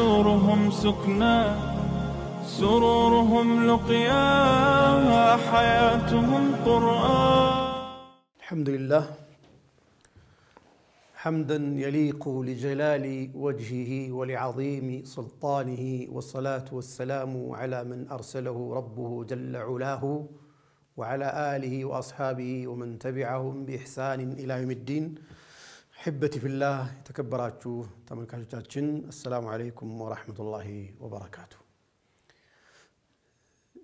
دورهم سكنا سرورهم لقياها حياتهم قرآن الحمد لله حمدا يليق لجلال وجهه ولعظيم سلطانه والصلاة والسلام على من أرسله ربه جل علاه وعلى آله وأصحابه ومن تبعهم بإحسان إلى يوم الدين ሕበቲ ፊላ የተከበራችሁ ተመልካቾቻችን አሰላሙ አለይኩም ወራህመቱላሂ ወበረካቱ።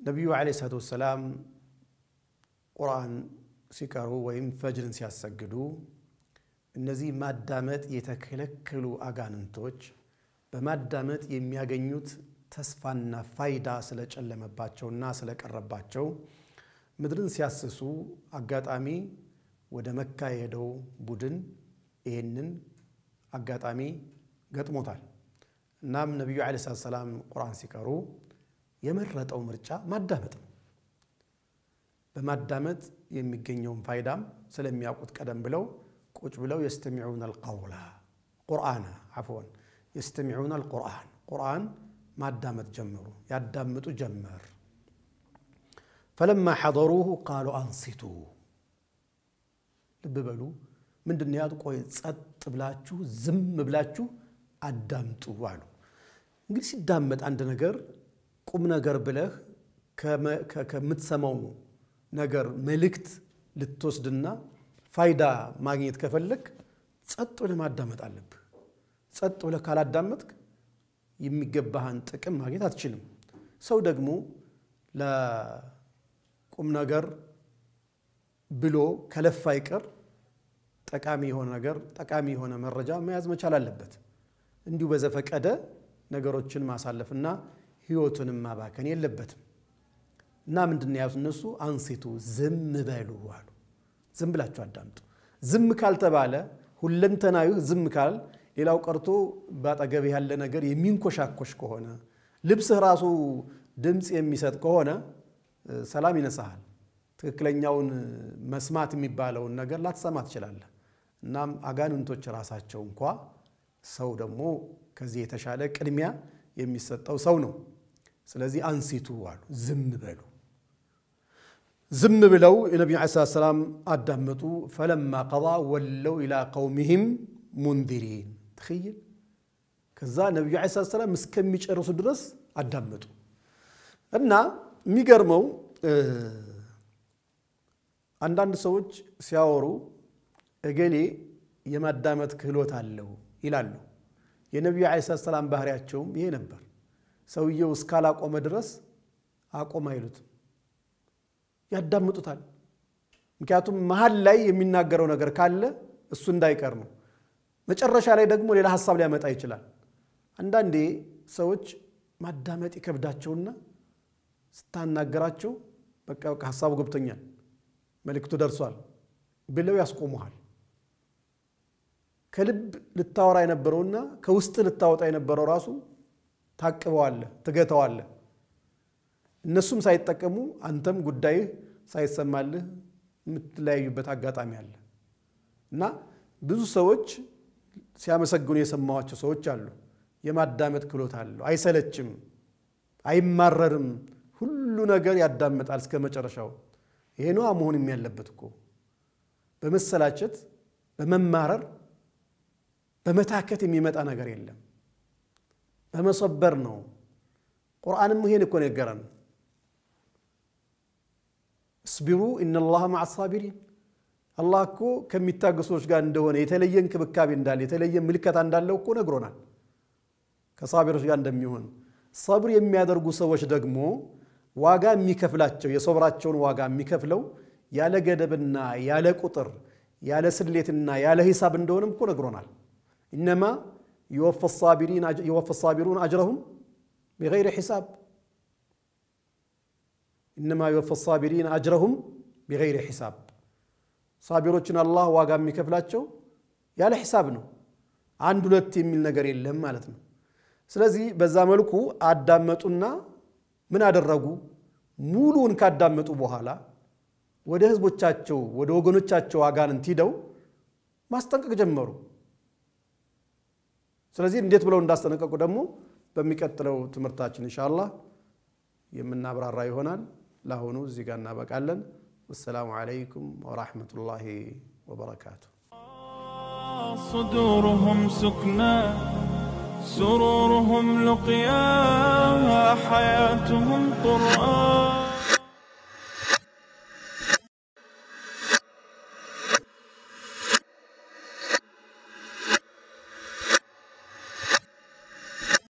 ነቢዩ ዓለይሂ ሰላቱ ወሰላም ቁርአን ሲቀሩ ወይም ፈጅርን ሲያሰግዱ እነዚህ ማዳመጥ የተከለከሉ አጋንንቶች በማዳመጥ የሚያገኙት ተስፋና ፋይዳ ስለጨለመባቸውና ስለቀረባቸው ምድርን ሲያስሱ አጋጣሚ ወደ መካ የሄደው ቡድን ይህንን አጋጣሚ ገጥሞታል። እናም ነቢዩ ዓለይሂ ሰላቱ ሰላም ቁርአን ሲቀሩ የመረጠው ምርጫ ማዳመጥ ነው። በማዳመጥ የሚገኘውን ፋይዳም ስለሚያውቁት ቀደም ብለው ቁጭ ብለው የስተሚዑን አልቀውላ ቁርአና አፎን የስተሚዑን አልቁርአን ቁርአን ማዳመጥ ጀመሩ፣ ያዳምጡ ጀመር። ፈለማ ሐضሩሁ ቃሉ አንሲቱ ልብ በሉ ምንድን ያሉ? ቆይ ጸጥ ብላችሁ ዝም ብላችሁ አዳምጡ አሉ። እንግዲህ ሲዳመጥ አንድ ነገር ቁም ነገር ብለህ ከምትሰማው ነገር መልእክት ልትወስድና ፋይዳ ማግኘት ከፈለግ ጸጥ ብለህ ማዳመጥ አለብህ። ጸጥ ብለህ ካላዳመጥክ የሚገባህን ጥቅም ማግኘት አትችልም። ሰው ደግሞ ለቁም ነገር ብሎ ከለፋ ይቀር ጠቃሚ የሆነ ነገር ጠቃሚ የሆነ መረጃ መያዝ መቻል አለበት። እንዲሁ በዘፈቀደ ነገሮችን ማሳለፍና ህይወቱንም ማባከን የለበትም እና ምንድን ያሉት እነሱ አንሴቱ ዝም በሉ አሉ። ዝም ብላችሁ አዳምጡ። ዝም ካልተባለ ሁለንተናዊ ዝም ካል ሌላው ቀርቶ በአጠገብ ያለ ነገር የሚንኮሻኮሽ ከሆነ ልብስህ ራሱ ድምፅ የሚሰጥ ከሆነ ሰላም ይነሳሃል። ትክክለኛውን መስማት የሚባለውን ነገር ላትሰማ ትችላለህ። እናም አጋንንቶች ራሳቸው እንኳ ሰው ደግሞ ከዚህ የተሻለ ቅድሚያ የሚሰጠው ሰው ነው። ስለዚህ አንሲቱ አሉ፣ ዝም በሉ። ዝም ብለው የነቢዩ ዐለይሂ ሰላም አዳመጡ። ፈለማ ቀዳ ወለው ኢላ ቀውሚህም ሙንዚሪን ትኽይል ከዛ ነቢዩ ዐለይሂ ሰላም እስከሚጨርሱ ድረስ አዳመጡ እና የሚገርመው አንዳንድ ሰዎች ሲያወሩ እገሌ የማዳመጥ ክህሎት አለው ይላሉ። የነቢዩ ዓለይሂ ሰላም ባህሪያቸውም ይሄ ነበር። ሰውየው እስካላቆመ ድረስ አቆም አይሉትም፣ ያዳምጡታል። ምክንያቱም መሀል ላይ የሚናገረው ነገር ካለ እሱ እንዳይቀር ነው። መጨረሻ ላይ ደግሞ ሌላ ሀሳብ ሊያመጣ ይችላል። አንዳንዴ ሰዎች ማዳመጥ ይከብዳቸውና ስታናገራቸው በቃ ሀሳቡ ገብቶኛል፣ መልእክቱ ደርሷል ብለው ያስቆሙሃል። ከልብ ልታወራ የነበረውና ከውስጥ ልታወጣ የነበረው ራሱ ታቅበዋለ፣ ትገተዋለ። እነሱም ሳይጠቀሙ አንተም ጉዳይህ ሳይሰማልህ የምትለያዩበት አጋጣሚ አለ እና ብዙ ሰዎች ሲያመሰግኑ የሰማዋቸው ሰዎች አሉ። የማዳመጥ ክህሎት አለው፣ አይሰለችም፣ አይማረርም፣ ሁሉ ነገር ያዳምጣል እስከ መጨረሻው። ይሄ ነዋ መሆንም የሚያለበት እኮ በመሰላቸት በመማረር በመታከት የሚመጣ ነገር የለም። በመሰበር ነው። ቁርአንም ይሄን እኮ ነገረን። እስቢሩ ኢነላህ መዓ ሳቢሪን አላህ እኮ ከሚታገሶች ጋር እንደሆነ የተለየ እንክብካቤ እንዳለ የተለየ ምልከታ እንዳለው እኮ ነግሮናል። ከሳቢሮች ጋር እንደሚሆን ሰብር የሚያደርጉ ሰዎች ደግሞ ዋጋ የሚከፍላቸው የሰብራቸውን ዋጋ የሚከፍለው ያለ ገደብና ያለ ቁጥር ያለ ስሌትና ያለ ሂሳብ እንደሆነም እኮ ነግሮናል። انما يوفى الصابرين يوفى الصابرون اجرهم بغير حساب انما يوفى الصابرين اجرهم بغير حساب صابرون الله واقام مكفلاتشو يا لحسابنا عنده لا من نجر لهم مالتنا سلازي بزاملكو عدامتنا من هذا الرجو مولون كادامت بوهالا ودهز بوتشاتشو ودوغونو تشاتشو اغان تيدو ما استنكك جمرو ስለዚህ እንዴት ብለው እንዳስጠነቀቁ ደግሞ በሚቀጥለው ትምህርታችን ኢንሻአላህ የምናብራራ ይሆናል። ለአሁኑ እዚህ ጋር እናበቃለን። والسلام عليكم ورحمة الله وبركاته صدورهم سكنى سرورهم لقيا حياتهم قرآن